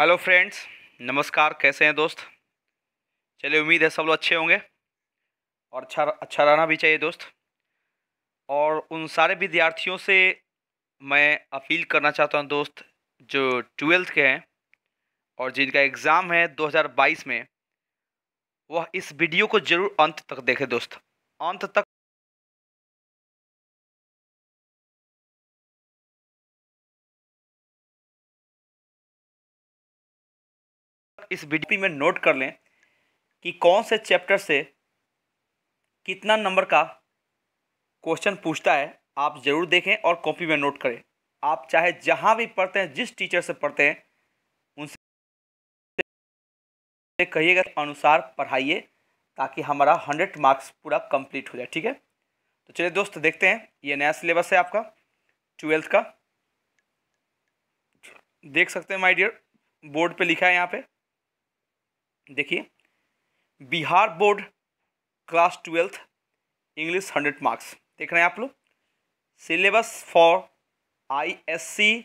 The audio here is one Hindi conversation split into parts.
हेलो फ्रेंड्स नमस्कार कैसे हैं दोस्त चलिए उम्मीद है सब लोग अच्छे होंगे और अच्छा अच्छा रहना भी चाहिए दोस्त और उन सारे विद्यार्थियों से मैं अपील करना चाहता हूं दोस्त जो ट्वेल्थ के हैं और जिनका एग्ज़ाम है 2022 में वह इस वीडियो को ज़रूर अंत तक देखें दोस्त अंत तक इस वीडियो में नोट कर लें कि कौन से चैप्टर से कितना नंबर का क्वेश्चन पूछता है आप ज़रूर देखें और कॉपी में नोट करें आप चाहे जहां भी पढ़ते हैं जिस टीचर से पढ़ते हैं उनसे कहिएगा अनुसार पढ़ाइए ताकि हमारा हंड्रेड मार्क्स पूरा कंप्लीट हो जाए ठीक है तो चलिए दोस्त देखते हैं ये नया सिलेबस है आपका ट्वेल्थ का देख सकते हैं माय डियर बोर्ड पे लिखा है यहाँ पे देखिए Bihar board class twelfth English hundred marks देख रहे हैं आप लोग syllabus for I S C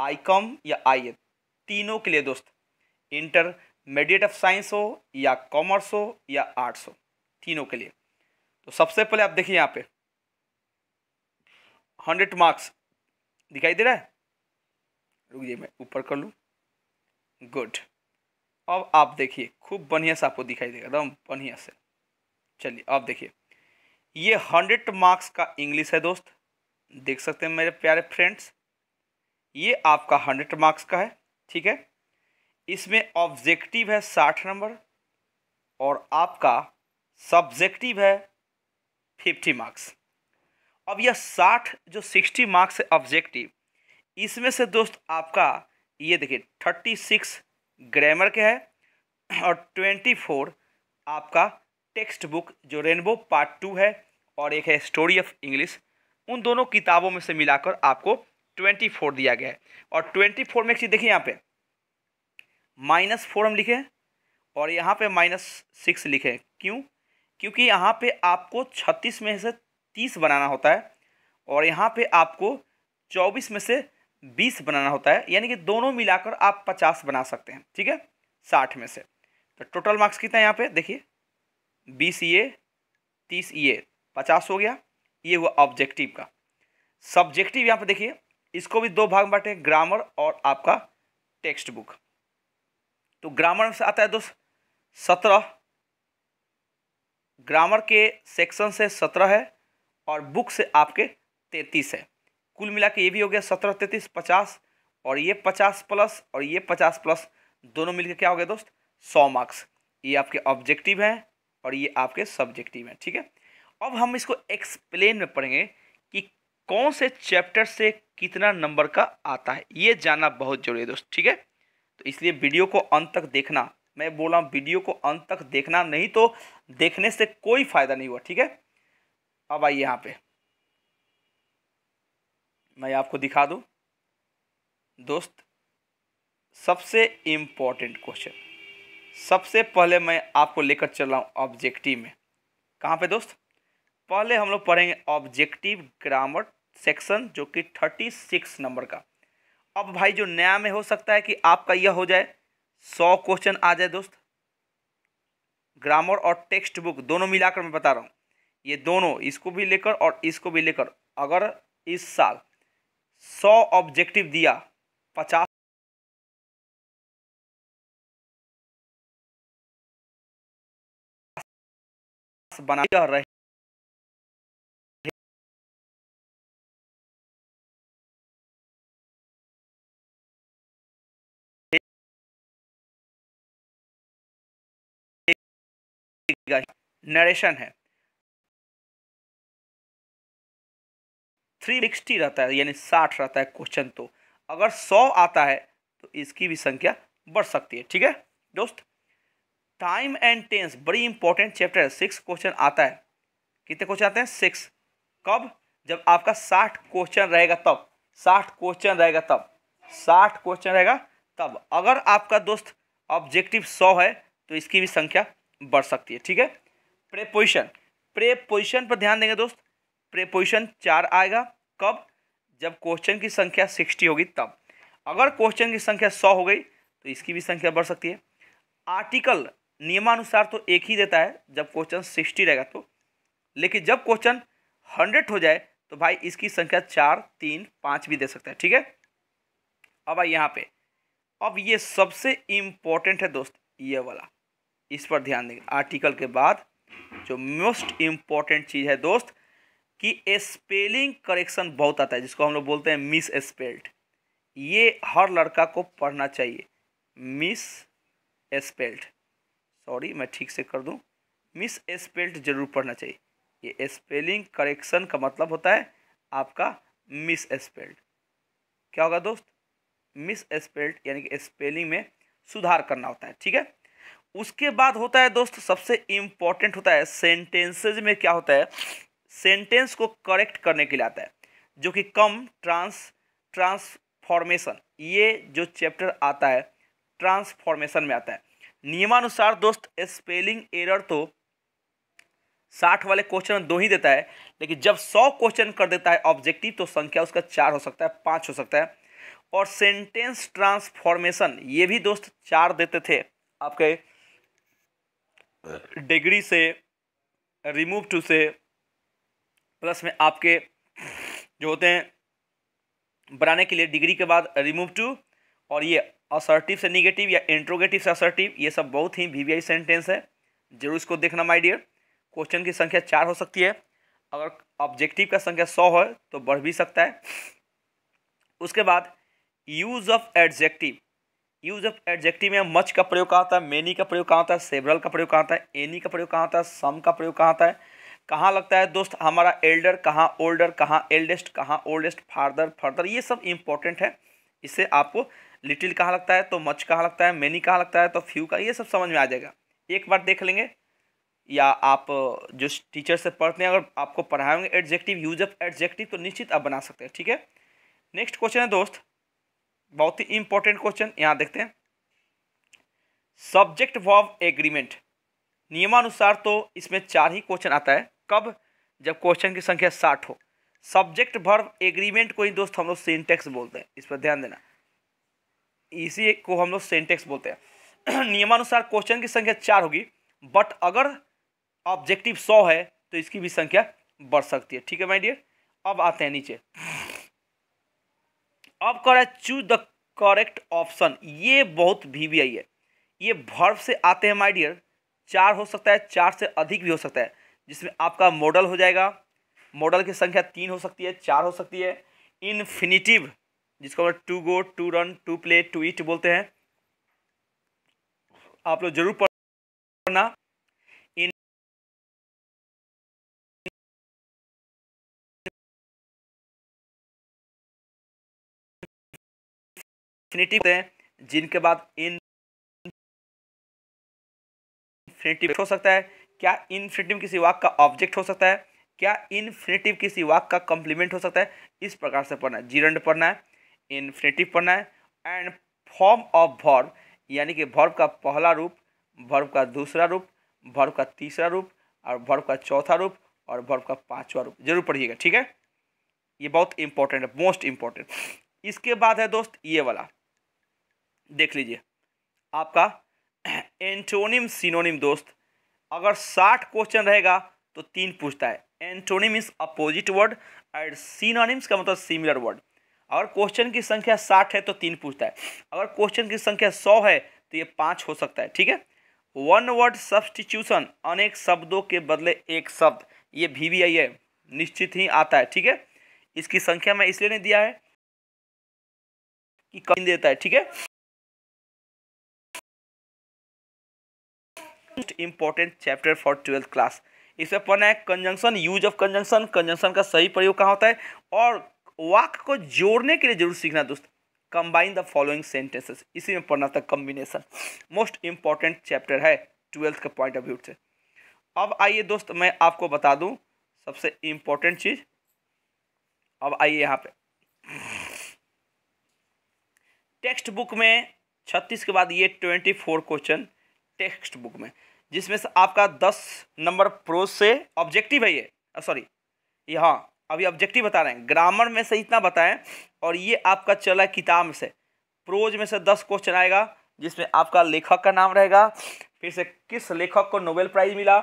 I com या आई तीनों के लिए दोस्त इंटर मीडिएट ऑफ साइंस हो या कॉमर्स हो या आर्ट्स हो तीनों के लिए तो सबसे पहले आप देखिए यहाँ पे हंड्रेड मार्क्स दिखाई दे रहा है रुक मैं ऊपर कर लूँ गुड अब आप देखिए खूब बढ़िया से आपको दिखाई देगा एकदम बढ़िया से चलिए अब देखिए ये हंड्रेड मार्क्स का इंग्लिश है दोस्त देख सकते हैं मेरे प्यारे फ्रेंड्स ये आपका हंड्रेड मार्क्स का है ठीक है इसमें ऑब्जेक्टिव है साठ नंबर और आपका सब्जेक्टिव है फिफ्टी मार्क्स अब यह साठ जो सिक्सटी मार्क्स है ऑब्जेक्टिव इसमें से दोस्त आपका ये देखिए थर्टी सिक्स ग्रामर के है और ट्वेंटी फोर आपका टेक्स्ट बुक जो रेनबो पार्ट टू है और एक है स्टोरी ऑफ इंग्लिश उन दोनों किताबों में से मिलाकर आपको ट्वेंटी फोर दिया गया है और ट्वेंटी फोर में एक चीज़ देखिए यहाँ पे माइनस फोर हम लिखे और यहाँ पे माइनस सिक्स लिखे क्यों क्योंकि यहाँ पे आपको छत्तीस में से तीस बनाना होता है और यहाँ पे आपको चौबीस में से बीस बनाना होता है यानी कि दोनों मिलाकर आप पचास बना सकते हैं ठीक है साठ में से तो टोटल मार्क्स कितना है यहाँ पे देखिए बीस ये तीस ये पचास हो गया ये हुआ ऑब्जेक्टिव का सब्जेक्टिव यहाँ पे देखिए इसको भी दो भाग बांटे ग्रामर और आपका टेक्स्ट बुक तो ग्रामर से आता है दोस्त सत्रह ग्रामर के सेक्शन से सत्रह है और बुक से आपके तैंतीस है कुल मिला के ये भी हो गया सत्रह तैंतीस पचास और ये पचास प्लस और ये पचास प्लस दोनों मिलकर क्या हो गया दोस्त सौ मार्क्स ये आपके ऑब्जेक्टिव हैं और ये आपके सब्जेक्टिव हैं ठीक है अब हम इसको एक्सप्लेन में पढ़ेंगे कि कौन से चैप्टर से कितना नंबर का आता है ये जानना बहुत जरूरी है दोस्त ठीक है तो इसलिए वीडियो को अंत तक देखना मैं बोला वीडियो को अंत तक देखना नहीं तो देखने से कोई फ़ायदा नहीं हुआ ठीक है अब आइए यहाँ पर मैं आपको दिखा दूँ दोस्त सबसे इम्पॉर्टेंट क्वेश्चन सबसे पहले मैं आपको लेकर चल रहा हूँ ऑब्जेक्टिव में कहाँ पे दोस्त पहले हम लोग पढ़ेंगे ऑब्जेक्टिव ग्रामर सेक्शन जो कि थर्टी सिक्स नंबर का अब भाई जो नया में हो सकता है कि आपका यह हो जाए सौ क्वेश्चन आ जाए दोस्त ग्रामर और टेक्स्ट बुक दोनों मिलाकर मैं बता रहा हूँ ये दोनों इसको भी लेकर और इसको भी लेकर अगर इस साल सौ ऑब्जेक्टिव दिया पचास बना रहे नरेशन है थ्री सिक्सटी रहता है यानी साठ रहता है क्वेश्चन तो अगर सौ आता है तो इसकी भी संख्या बढ़ सकती है ठीक है दोस्त टाइम एंड टेंस बड़ी इंपॉर्टेंट चैप्टर है सिक्स क्वेश्चन आता है कितने क्वेश्चन आते हैं सिक्स कब जब आपका साठ क्वेश्चन रहेगा तब साठ क्वेश्चन रहेगा तब साठ क्वेश्चन रहेगा तब अगर आपका दोस्त ऑब्जेक्टिव सौ है तो इसकी भी संख्या बढ़ सकती है ठीक है प्रेपोजिशन प्रेपोजिशन पर ध्यान देंगे दोस्त प्रेपोजिशन चार आएगा कब जब क्वेश्चन की संख्या सिक्सटी होगी तब अगर क्वेश्चन की संख्या सौ हो गई तो इसकी भी संख्या बढ़ सकती है आर्टिकल नियमानुसार तो एक ही देता है जब क्वेश्चन सिक्सटी रहेगा तो लेकिन जब क्वेश्चन हंड्रेड हो जाए तो भाई इसकी संख्या चार तीन पाँच भी दे सकता है ठीक है अब आई यहाँ पे अब ये सबसे इम्पोर्टेंट है दोस्त ये वाला इस पर ध्यान देंगे आर्टिकल के बाद जो मोस्ट इम्पॉर्टेंट चीज़ है दोस्त कि स्पेलिंग करेक्शन बहुत आता है जिसको हम लोग बोलते हैं मिस स्पेल्ड ये हर लड़का को पढ़ना चाहिए मिस स्पेल्ड सॉरी मैं ठीक से कर दूं मिस स्पेल्ड जरूर पढ़ना चाहिए ये स्पेलिंग करेक्शन का मतलब होता है आपका मिस स्पेल्ड क्या होगा दोस्त मिस स्पेल्ड यानी कि स्पेलिंग में सुधार करना होता है ठीक है उसके बाद होता है दोस्त सबसे इम्पॉर्टेंट होता है सेंटेंसेज में क्या होता है सेंटेंस को करेक्ट करने के लिए आता है जो कि कम ट्रांस ट्रांसफॉर्मेशन ये जो चैप्टर आता है ट्रांसफॉर्मेशन में आता है नियमानुसार दोस्त स्पेलिंग एरर तो साठ वाले क्वेश्चन दो ही देता है लेकिन जब सौ क्वेश्चन कर देता है ऑब्जेक्टिव तो संख्या उसका चार हो सकता है पाँच हो सकता है और सेंटेंस ट्रांसफॉर्मेशन ये भी दोस्त चार देते थे आपके डिग्री से रिमूव टू से प्लस में आपके जो होते हैं बनाने के लिए डिग्री के बाद रिमूव टू और ये असर्टिव से निगेटिव या इंट्रोगेटिव से असर्टिव ये सब बहुत ही वी सेंटेंस है जरूर इसको देखना माई डियर क्वेश्चन की संख्या चार हो सकती है अगर ऑब्जेक्टिव का संख्या सौ हो तो बढ़ भी सकता है उसके बाद use of adjective use of adjective में मच का प्रयोग कहाँ होता है मेनी का प्रयोग कहाँ होता है सेवरल का प्रयोग कहाँ होता है एनी का प्रयोग कहाँ होता है सम का प्रयोग कहाँ होता है कहाँ लगता है दोस्त हमारा एल्डर कहाँ ओल्डर कहाँ एल्डेस्ट कहाँ ओल्डेस्ट फार्दर फर्दर ये सब इम्पोर्टेंट है इससे आपको लिटिल कहाँ लगता है तो मच कहाँ लगता है मैनी कहाँ लगता है तो फ्यू का ये सब समझ में आ जाएगा एक बार देख लेंगे या आप जो टीचर से पढ़ते हैं अगर आपको पढ़ाएंगे एडजेक्टिव यूज ऑफ एडजेक्टिव तो निश्चित आप बना सकते हैं ठीक है नेक्स्ट क्वेश्चन है दोस्त बहुत ही इंपॉर्टेंट क्वेश्चन यहाँ देखते हैं सब्जेक्ट वॉव एग्रीमेंट नियमानुसार तो इसमें चार ही क्वेश्चन आता है कब जब क्वेश्चन की संख्या साठ हो सब्जेक्ट भर्व एग्रीमेंट को ही दोस्त हम लोग सेंटेक्स बोलते हैं इस पर ध्यान देना इसी को हम लोग सेंटेक्स बोलते हैं नियमानुसार क्वेश्चन की संख्या चार होगी बट अगर ऑब्जेक्टिव सौ है तो इसकी भी संख्या बढ़ सकती है ठीक है माय डियर अब आते हैं नीचे अब कर चूज द करेक्ट ऑप्शन ये बहुत भी आई है ये भर्व से आते हैं माइडियर डियर चार हो सकता है चार से अधिक भी हो सकता है जिसमें आपका मॉडल हो जाएगा मॉडल की संख्या तीन हो सकती है चार हो सकती है इन्फिनिटिव जिसको हम to go to run to play to eat बोलते हैं आप लोग जरूर पढ़ना इन इन्फिनिटिव हैं जिनके बाद इन हो सकता है क्या इन्फिनेटिव किसी वाक का ऑब्जेक्ट हो सकता है क्या इन्फिनेटिव किसी वाक का कॉम्प्लीमेंट हो सकता है इस प्रकार से पढ़ना है जीरंड पढ़ना है इन्फिनेटिव पढ़ना है एंड फॉर्म ऑफ भर्व यानी कि भर्व का पहला रूप भर्व का दूसरा रूप भर्व का तीसरा रूप और भर्व का चौथा रूप और भर्व का पांचवा रूप जरूर पढ़िएगा ठीक है ये बहुत इंपॉर्टेंट है मोस्ट इंपॉर्टेंट इसके बाद है दोस्त ये वाला देख लीजिए आपका एंटोनिम सिनोनिम दोस्त अगर साठ क्वेश्चन रहेगा तो तीन पूछता है antonym opposite word and synonyms का मतलब सिमिलर वर्ड अगर क्वेश्चन की संख्या साठ है तो तीन पूछता है अगर क्वेश्चन की संख्या सौ है तो ये पाँच हो सकता है ठीक है वन वर्ड सब्सटीट्यूशन अनेक शब्दों के बदले एक शब्द ये भी वी आई है निश्चित ही आता है ठीक है इसकी संख्या में इसलिए नहीं दिया है कि कम देता है ठीक है most important chapter for twelfth class इसमें पढ़ना है conjunction use of conjunction conjunction का सही प्रयोग कहाँ होता है और वाक को जोड़ने के लिए जरूर सीखना दोस्त कंबाइन द फॉलोइंग सेंटेंसेस इसी में पढ़ना था कम्बिनेशन मोस्ट इंपॉर्टेंट चैप्टर है ट्वेल्थ के पॉइंट ऑफ व्यू से अब आइए दोस्त मैं आपको बता दूँ सबसे इम्पोर्टेंट चीज़ अब आइए यहाँ पे टेक्स्ट बुक में छत्तीस के बाद ये twenty four question text book में जिसमें से आपका दस नंबर प्रोज से ऑब्जेक्टिव है ये सॉरी ये हाँ अभी ऑब्जेक्टिव बता रहे हैं ग्रामर में से इतना बताएं और ये आपका चला किताब से प्रोज में से दस क्वेश्चन आएगा जिसमें आपका लेखक का नाम रहेगा फिर से किस लेखक को नोबेल प्राइज़ मिला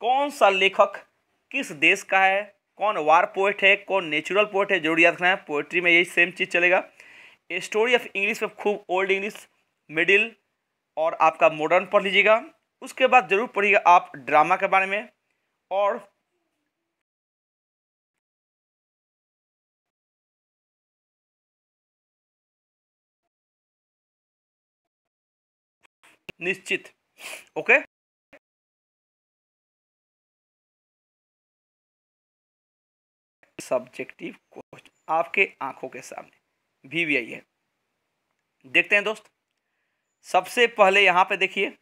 कौन सा लेखक किस देश का है कौन वार पोइट है कौन नेचुरल पोइट है जरूर याद रखना है पोइट्री में यही सेम चीज़ चलेगा स्टोरी ऑफ इंग्लिश में खूब ओल्ड इंग्लिश मिडिल और आपका मॉडर्न पढ़ लीजिएगा उसके बाद ज़रूर पढ़िएगा आप ड्रामा के बारे में और निश्चित ओके सब्जेक्टिव क्वेश्चन आपके आंखों के सामने भी वी आई है देखते हैं दोस्त सबसे पहले यहाँ पे देखिए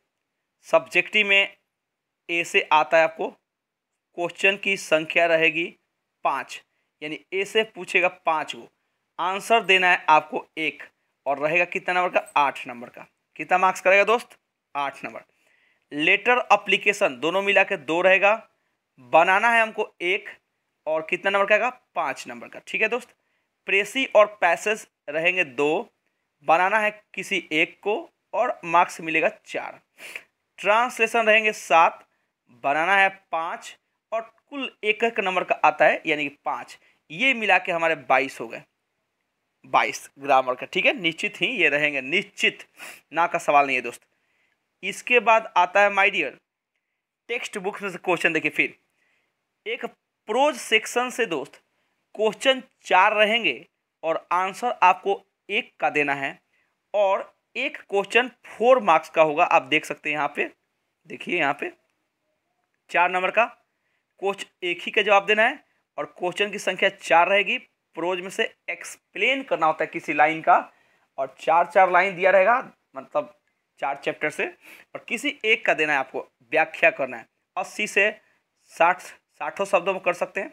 सब्जेक्टिव में ए से आता है आपको क्वेश्चन की संख्या रहेगी पाँच यानी ए से पूछेगा पाँच को आंसर देना है आपको एक और रहेगा कितना नंबर का आठ नंबर का कितना मार्क्स करेगा दोस्त आठ नंबर लेटर अप्लीकेशन दोनों मिला के दो रहेगा बनाना है हमको एक और कितना नंबर का आएगा पाँच नंबर का ठीक है दोस्त प्रेसी और पैसेज रहेंगे दो बनाना है किसी एक को और मार्क्स मिलेगा चार ट्रांसलेशन रहेंगे सात बनाना है पाँच और कुल एक एक नंबर का आता है यानी कि पाँच ये मिला के हमारे बाईस हो गए बाईस ग्रामर का ठीक है निश्चित ही ये रहेंगे निश्चित ना का सवाल नहीं है दोस्त इसके बाद आता है माय डियर टेक्स्ट बुक्स में से क्वेश्चन देखिए फिर एक प्रोज सेक्शन से दोस्त क्वेश्चन चार रहेंगे और आंसर आपको एक का देना है और एक क्वेश्चन फोर मार्क्स का होगा आप देख सकते हैं यहाँ पे देखिए यहाँ पे चार नंबर का क्वेश्चन एक ही का जवाब देना है और क्वेश्चन की संख्या चार रहेगी प्रोज में से एक्सप्लेन करना होता है किसी लाइन का और चार चार लाइन दिया रहेगा मतलब चार चैप्टर से और किसी एक का देना है आपको व्याख्या करना है अस्सी से साठ साठों शब्दों में कर सकते हैं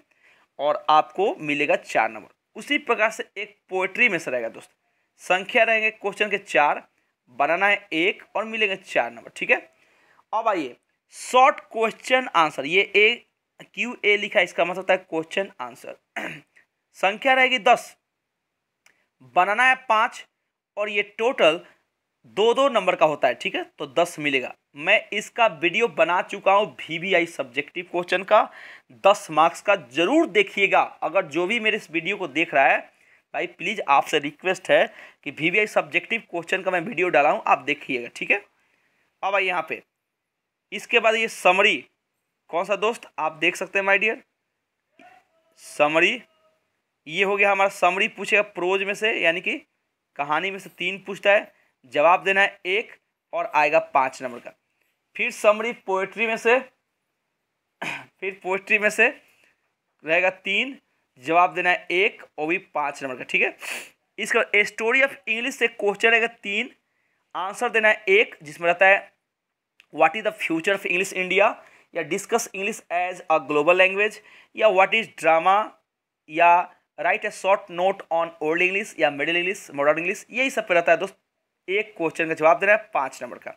और आपको मिलेगा चार नंबर उसी प्रकार से एक पोएट्री में से रहेगा दोस्तों संख्या रहेंगे क्वेश्चन के चार बनाना है एक और मिलेंगे चार नंबर ठीक है अब आइए शॉर्ट क्वेश्चन आंसर ये ए क्यू ए लिखा इसका मतलब होता है क्वेश्चन आंसर संख्या रहेगी दस बनाना है पाँच और ये टोटल दो दो नंबर का होता है ठीक है तो दस मिलेगा मैं इसका वीडियो बना चुका हूँ भी वी आई सब्जेक्टिव क्वेश्चन का दस मार्क्स का जरूर देखिएगा अगर जो भी मेरे इस वीडियो को देख रहा है भाई प्लीज़ आपसे रिक्वेस्ट है कि V V I subjective question का मैं वीडियो डाला हूँ आप देखिएगा ठीक है अब आइए यहाँ पे इसके बाद ये समरी कौन सा दोस्त आप देख सकते हैं माय डियर समरी ये हो गया हमारा समरी पूछेगा प्रोज में से यानी कि कहानी में से तीन पूछता है जवाब देना है एक और आएगा पाँच नंबर का फिर समरी पोएट्री में से फिर पोएट्री में से रहेगा तीन जवाब देना है एक और भी पाँच नंबर का ठीक है इसका ए स्टोरी ऑफ इंग्लिश से क्वेश्चन रहेगा तीन आंसर देना है एक जिसमें रहता है what is the future of English India या discuss English as a global language या व्हाट इज ड्रामा या write a short note on old English या मिडिल इंग्लिश मॉडर्न इंग्लिश यही सब पे रहता है दोस्त एक क्वेश्चन का जवाब देना है पाँच नंबर का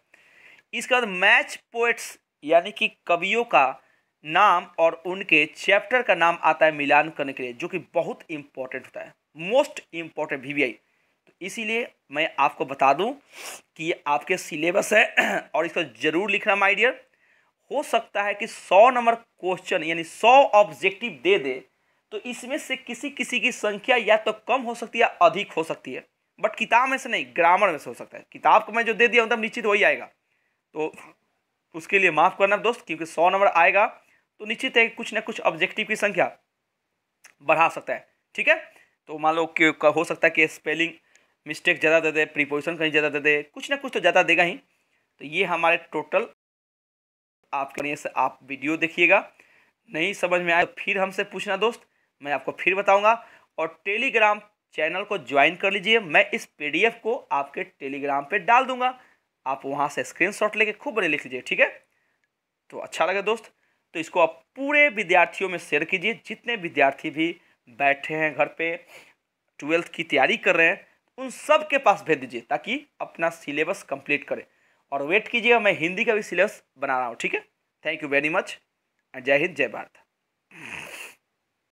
इसके बाद मैच पोएट्स यानी कि कवियों का नाम और उनके चैप्टर का नाम आता है मिलान करने के लिए जो कि बहुत इम्पॉर्टेंट होता है मोस्ट इम्पॉर्टेंट वी तो इसीलिए मैं आपको बता दूं कि ये आपके सिलेबस है और इसको ज़रूर लिखना माय डियर हो सकता है कि सौ नंबर क्वेश्चन यानी सौ ऑब्जेक्टिव दे दे तो इसमें से किसी किसी की संख्या या तो कम हो सकती है या अधिक हो सकती है बट किताब में से नहीं ग्रामर में से हो सकता है किताब को मैं जो दे दिया मतलब निश्चित वही आएगा तो उसके लिए माफ़ करना दोस्त क्योंकि सौ नंबर आएगा तो निश्चित है कुछ ना कुछ ऑब्जेक्टिव की संख्या बढ़ा सकता है ठीक है तो मान लो कि हो सकता है कि स्पेलिंग मिस्टेक ज़्यादा दे दे प्रीपोजिशन कहीं ज़्यादा दे दे कुछ ना कुछ तो ज़्यादा देगा ही तो ये हमारे टोटल आपके से आप वीडियो देखिएगा नहीं समझ में आए तो फिर हमसे पूछना दोस्त मैं आपको फिर बताऊंगा और टेलीग्राम चैनल को ज्वाइन कर लीजिए मैं इस पी को आपके टेलीग्राम पर डाल दूंगा आप वहाँ से स्क्रीन लेके खूब बड़े लिख लीजिए ठीक है तो अच्छा लगे दोस्त तो इसको आप पूरे विद्यार्थियों में शेयर कीजिए जितने विद्यार्थी भी बैठे हैं घर पे ट्वेल्थ की तैयारी कर रहे हैं उन सब के पास भेज दीजिए ताकि अपना सिलेबस कंप्लीट करें और वेट कीजिए मैं हिंदी का भी सिलेबस बना रहा हूँ ठीक है थैंक यू वेरी मच जय हिंद जय भारत